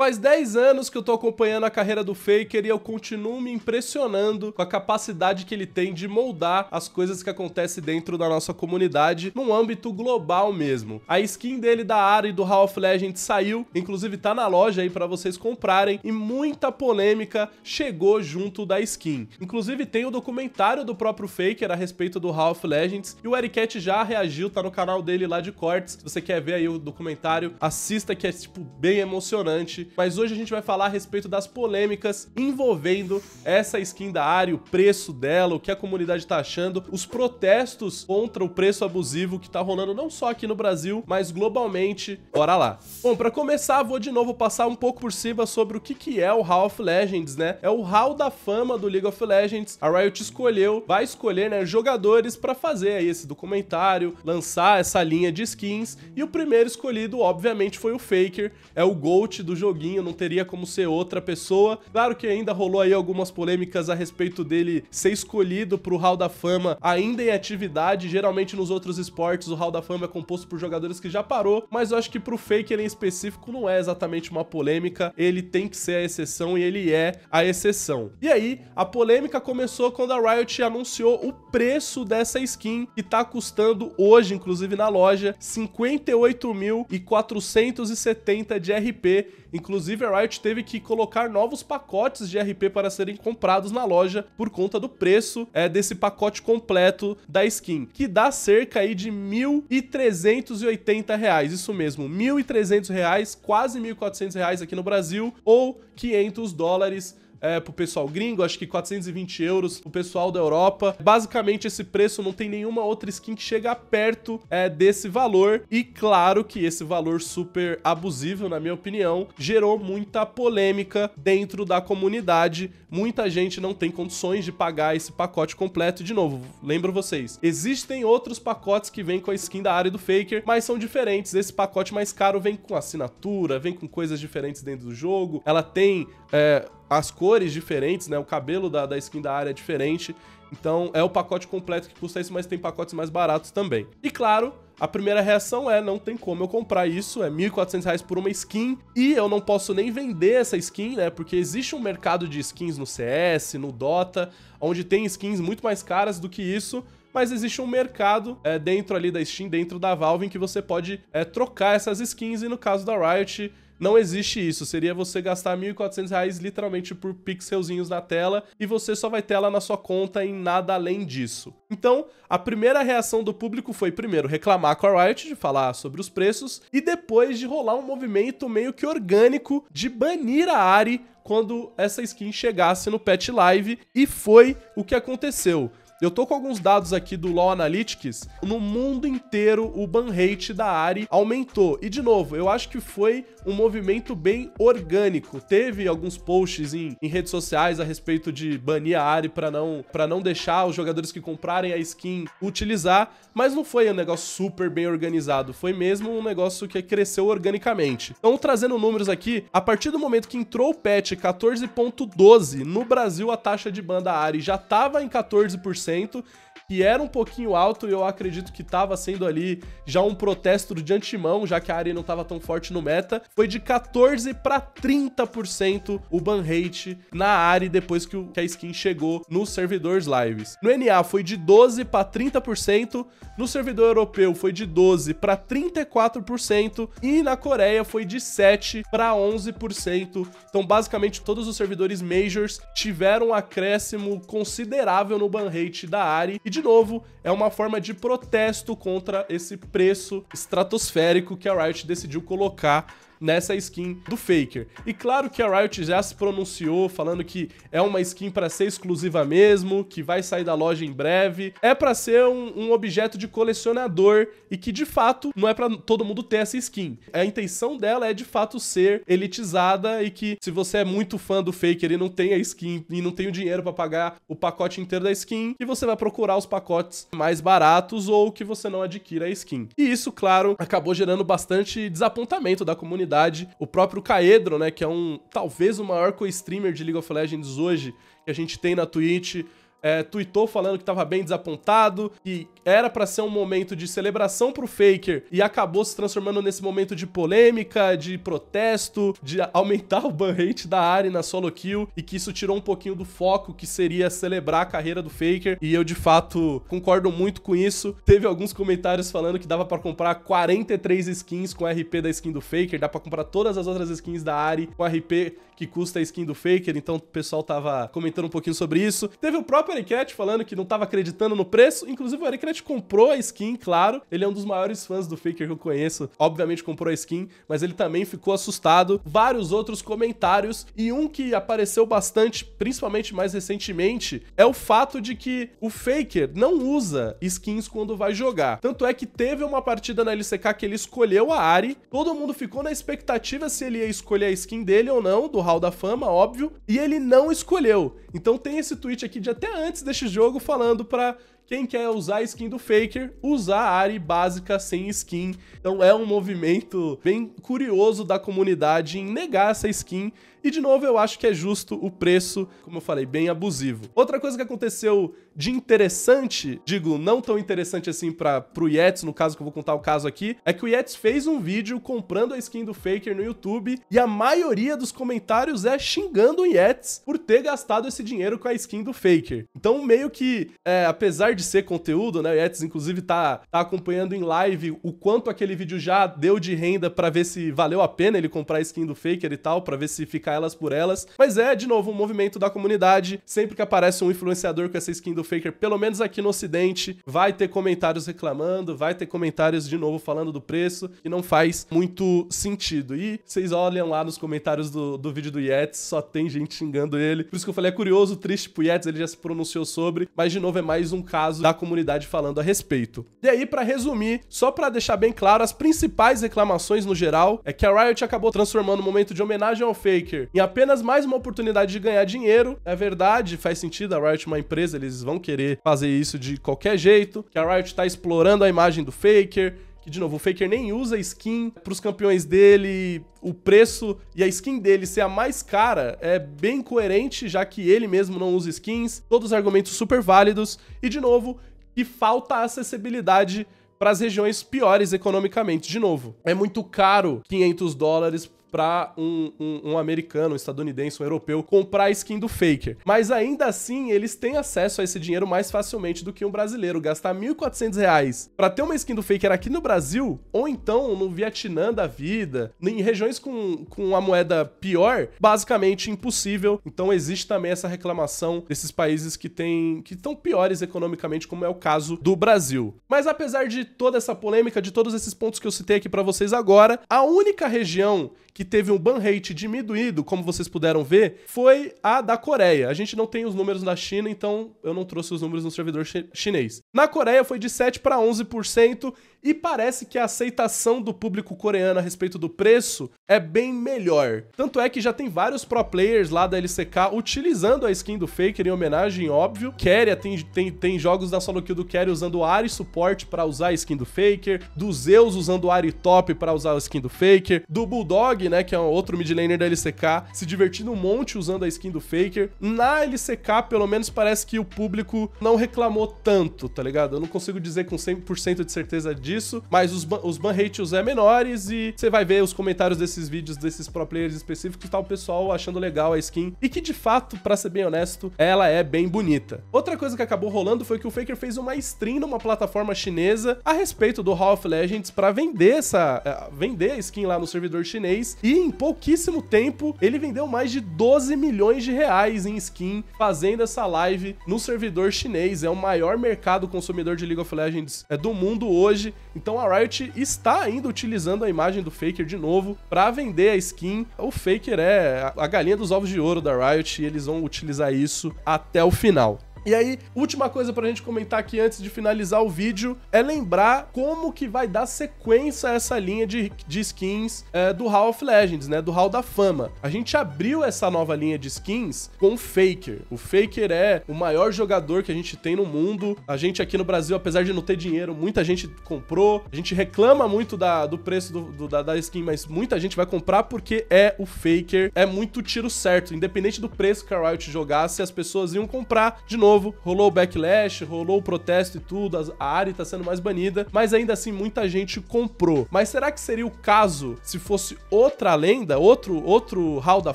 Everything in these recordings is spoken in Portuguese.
Faz 10 anos que eu tô acompanhando a carreira do Faker e eu continuo me impressionando com a capacidade que ele tem de moldar as coisas que acontecem dentro da nossa comunidade num âmbito global mesmo. A skin dele da área e do Half Legends saiu, inclusive tá na loja aí para vocês comprarem e muita polêmica chegou junto da skin. Inclusive tem o documentário do próprio Faker a respeito do Half Legends e o Ericat já reagiu, tá no canal dele lá de cortes. Se você quer ver aí o documentário, assista que é tipo bem emocionante mas hoje a gente vai falar a respeito das polêmicas envolvendo essa skin da área, o preço dela, o que a comunidade tá achando, os protestos contra o preço abusivo que tá rolando não só aqui no Brasil, mas globalmente. Bora lá. Bom, para começar, vou de novo passar um pouco por cima sobre o que que é o Hall of Legends, né? É o Hall da Fama do League of Legends. A Riot escolheu, vai escolher, né, jogadores para fazer aí esse documentário, lançar essa linha de skins, e o primeiro escolhido, obviamente, foi o Faker, é o GOAT do jogo não teria como ser outra pessoa. Claro que ainda rolou aí algumas polêmicas a respeito dele ser escolhido pro Hall da Fama ainda em atividade. Geralmente nos outros esportes o Hall da Fama é composto por jogadores que já parou, mas eu acho que pro Faker em específico não é exatamente uma polêmica, ele tem que ser a exceção e ele é a exceção. E aí, a polêmica começou quando a Riot anunciou o preço dessa skin, que tá custando hoje, inclusive na loja, 58.470 de RP, Inclusive, a Riot teve que colocar novos pacotes de RP para serem comprados na loja por conta do preço é, desse pacote completo da skin, que dá cerca aí de R$ 1.380. Reais, isso mesmo, R$ 1.300, reais, quase R$ 1.400 reais aqui no Brasil, ou 500 dólares é, pro pessoal gringo, acho que 420 euros pro pessoal da Europa. Basicamente, esse preço não tem nenhuma outra skin que chega perto é, desse valor. E claro que esse valor super abusivo, na minha opinião, gerou muita polêmica dentro da comunidade. Muita gente não tem condições de pagar esse pacote completo. De novo, lembro vocês, existem outros pacotes que vêm com a skin da área do Faker, mas são diferentes. Esse pacote mais caro vem com assinatura, vem com coisas diferentes dentro do jogo. Ela tem é, as cores diferentes, né? O cabelo da, da skin da área é diferente. Então é o pacote completo que custa isso, mas tem pacotes mais baratos também. E claro, a primeira reação é, não tem como eu comprar isso, é R$ 1.400 por uma skin, e eu não posso nem vender essa skin, né, porque existe um mercado de skins no CS, no Dota, onde tem skins muito mais caras do que isso, mas existe um mercado é, dentro ali da Steam, dentro da Valve, em que você pode é, trocar essas skins, e no caso da Riot, não existe isso. Seria você gastar 1.400 reais literalmente por pixelzinhos na tela e você só vai ter ela na sua conta em nada além disso. Então, a primeira reação do público foi primeiro reclamar com a Riot, de falar sobre os preços, e depois de rolar um movimento meio que orgânico de banir a Ari quando essa skin chegasse no Pet Live, e foi o que aconteceu. Eu tô com alguns dados aqui do Law Analytics. No mundo inteiro, o ban rate da Ari aumentou. E, de novo, eu acho que foi um movimento bem orgânico. Teve alguns posts em, em redes sociais a respeito de banir a Ari para não, pra não deixar os jogadores que comprarem a skin utilizar, mas não foi um negócio super bem organizado. Foi mesmo um negócio que cresceu organicamente. Então, trazendo números aqui, a partir do momento que entrou o patch 14.12, no Brasil a taxa de ban da Ari já tava em 14%. 100%, que era um pouquinho alto e eu acredito que estava sendo ali já um protesto de antemão, já que a área não estava tão forte no meta, foi de 14 para 30% o ban rate na área depois que, o, a skin chegou nos servidores lives. No NA foi de 12 para 30%, no servidor europeu foi de 12 para 34% e na Coreia foi de 7 para 11%. Então, basicamente todos os servidores majors tiveram um acréscimo considerável no ban rate da área e de de novo, é uma forma de protesto contra esse preço estratosférico que a Riot decidiu colocar nessa skin do Faker. E claro que a Riot já se pronunciou falando que é uma skin para ser exclusiva mesmo, que vai sair da loja em breve. É para ser um, um, objeto de colecionador e que de fato não é para todo mundo ter essa skin. A intenção dela é de fato ser elitizada e que se você é muito fã do Faker e não tem a skin e não tem o dinheiro para pagar o pacote inteiro da skin, e você vai procurar os pacotes mais baratos ou que você não adquira a skin. E isso, claro, acabou gerando bastante desapontamento da comunidade o próprio Caedro, né, que é um talvez o maior co-streamer de League of Legends hoje que a gente tem na Twitch, é, tweetou falando que estava bem desapontado, que era para ser um momento de celebração pro Faker e acabou se transformando nesse momento de polêmica, de protesto, de aumentar o ban rate da Ari na solo kill e que isso tirou um pouquinho do foco que seria celebrar a carreira do Faker e eu de fato concordo muito com isso. Teve alguns comentários falando que dava para comprar 43 skins com RP da skin do Faker, dá para comprar todas as outras skins da Ari com RP que custa a skin do Faker, então o pessoal tava comentando um pouquinho sobre isso. Teve o próprio próprio Aricret falando que não estava acreditando no preço. Inclusive, o Aricret comprou a skin, claro. Ele é um dos maiores fãs do Faker que eu conheço. Obviamente, comprou a skin, mas ele também ficou assustado. Vários outros comentários. E um que apareceu bastante, principalmente mais recentemente, é o fato de que o Faker não usa skins quando vai jogar. Tanto é que teve uma partida na LCK que ele escolheu a Ari. Todo mundo ficou na expectativa se ele ia escolher a skin dele ou não, do Hall da Fama, óbvio. E ele não escolheu. Então tem esse tweet aqui de até antes deste jogo falando para quem quer usar a skin do Faker, usar a área básica sem skin. Então é um movimento bem curioso da comunidade em negar essa skin. E de novo, eu acho que é justo o preço, como eu falei, bem abusivo. Outra coisa que aconteceu de interessante, digo, não tão interessante assim para pro Yetz no caso que eu vou contar o caso aqui, é que o Yetz fez um vídeo comprando a skin do Faker no YouTube e a maioria dos comentários é xingando o Yetz por ter gastado esse dinheiro com a skin do Faker. Então meio que, é, apesar de de ser conteúdo, né? O Yetis, inclusive, tá, tá acompanhando em live o quanto aquele vídeo já deu de renda para ver se valeu a pena ele comprar a skin do Faker e tal, para ver se ficar elas por elas. Mas é, de novo, um movimento da comunidade. Sempre que aparece um influenciador com essa skin do Faker, pelo menos aqui no Ocidente, vai ter comentários reclamando, vai ter comentários de novo falando do preço, e não faz muito sentido. E vocês olham lá nos comentários do, do vídeo do Yetis, só tem gente xingando ele. Por isso que eu falei, é curioso, triste pro Yetis, ele já se pronunciou sobre, mas de novo é mais um caso caso da comunidade falando a respeito. E aí, para resumir, só para deixar bem claro, as principais reclamações no geral é que a Riot acabou transformando o momento de homenagem ao Faker em apenas mais uma oportunidade de ganhar dinheiro. É verdade, faz sentido, a Riot é uma empresa, eles vão querer fazer isso de qualquer jeito, que a Riot tá explorando a imagem do Faker, de novo, o Faker nem usa skin para os campeões dele, o preço e a skin dele ser a mais cara é bem coerente, já que ele mesmo não usa skins, todos argumentos super válidos, e de novo, que falta acessibilidade para as regiões piores economicamente. De novo, é muito caro 500 dólares para um, um, um, americano, um estadunidense, um europeu comprar a skin do Faker. Mas ainda assim, eles têm acesso a esse dinheiro mais facilmente do que um brasileiro. Gastar R$ 1.400 para ter uma skin do Faker aqui no Brasil, ou então no Vietnã da vida, em regiões com, com a moeda pior, basicamente impossível. Então existe também essa reclamação desses países que têm que estão piores economicamente, como é o caso do Brasil. Mas apesar de toda essa polêmica, de todos esses pontos que eu citei aqui para vocês agora, a única região que que teve um ban rate diminuído, como vocês puderam ver, foi a da Coreia. A gente não tem os números da China, então eu não trouxe os números no servidor chinês. Na Coreia foi de 7 para 11% e parece que a aceitação do público coreano a respeito do preço é bem melhor. Tanto é que já tem vários pro players lá da LCK utilizando a skin do Faker em homenagem, óbvio. Keria tem, tem, tem jogos da solo kill do Kerry usando o Ari suporte para usar a skin do Faker, do Zeus usando o Ari top para usar a skin do Faker, do Bulldog, né, que é um outro mid laner da LCK, se divertindo um monte usando a skin do Faker. Na LCK, pelo menos parece que o público não reclamou tanto, tá ligado? Eu não consigo dizer com 100% de certeza disso disso, mas os, ban os ban ratios é menores e você vai ver os comentários desses vídeos, desses pro players específicos e tal, o pessoal achando legal a skin e que de fato, pra ser bem honesto, ela é bem bonita. Outra coisa que acabou rolando foi que o Faker fez uma stream numa plataforma chinesa a respeito do of Legends pra vender essa, é, vender a skin lá no servidor chinês e em pouquíssimo tempo ele vendeu mais de 12 milhões de reais em skin fazendo essa live no servidor chinês. É o maior mercado consumidor de League of Legends é, do mundo hoje. Então a Riot está ainda utilizando a imagem do Faker de novo para vender a skin. O Faker é a galinha dos ovos de ouro da Riot e eles vão utilizar isso até o final. E aí, última coisa pra gente comentar aqui antes de finalizar o vídeo é lembrar como que vai dar sequência a essa linha de, de skins é, do Hall of Legends, né? Do Hall da Fama. A gente abriu essa nova linha de skins com o Faker. O Faker é o maior jogador que a gente tem no mundo. A gente aqui no Brasil, apesar de não ter dinheiro, muita gente comprou. A gente reclama muito da, do preço do, do, da, da skin, mas muita gente vai comprar porque é o Faker. É muito tiro certo. Independente do preço que a Riot jogasse, as pessoas iam comprar de novo novo, rolou o backlash, rolou o protesto e tudo, a área tá sendo mais banida, mas ainda assim muita gente comprou. Mas será que seria o caso se fosse outra lenda, outro outro hall da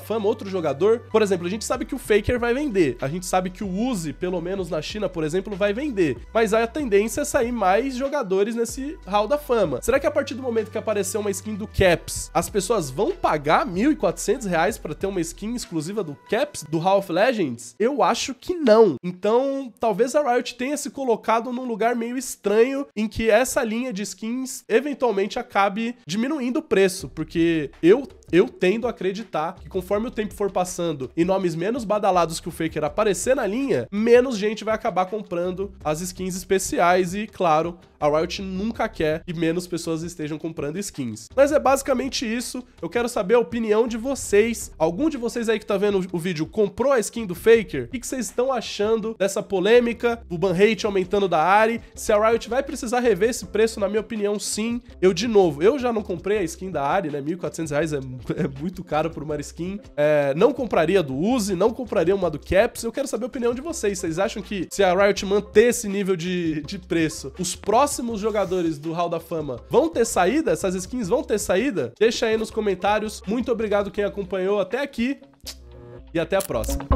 fama, outro jogador? Por exemplo, a gente sabe que o Faker vai vender, a gente sabe que o Uzi, pelo menos na China, por exemplo, vai vender, mas a tendência é sair mais jogadores nesse hall da fama. Será que a partir do momento que aparecer uma skin do Caps, as pessoas vão pagar 1.400 reais para ter uma skin exclusiva do Caps, do Hall of Legends? Eu acho que não. Então então, talvez a Riot tenha se colocado num lugar meio estranho em que essa linha de skins eventualmente acabe diminuindo o preço, porque eu eu tendo a acreditar que conforme o tempo for passando e nomes menos badalados que o Faker aparecer na linha, menos gente vai acabar comprando as skins especiais e, claro, a Riot nunca quer que menos pessoas estejam comprando skins. Mas é basicamente isso. Eu quero saber a opinião de vocês. Algum de vocês aí que tá vendo o vídeo comprou a skin do Faker? O que vocês estão achando dessa polêmica, o ban hate aumentando da Ari? Se a Riot vai precisar rever esse preço, na minha opinião, sim. Eu, de novo, eu já não comprei a skin da Ari, né? R$ 1.400 é é muito caro por uma skin. É, não compraria do Uzi, não compraria uma do Caps. Eu quero saber a opinião de vocês. Vocês acham que se a Riot manter esse nível de, de preço, os próximos jogadores do Hall da Fama vão ter saída? Essas skins vão ter saída? Deixa aí nos comentários. Muito obrigado quem acompanhou até aqui e até a próxima.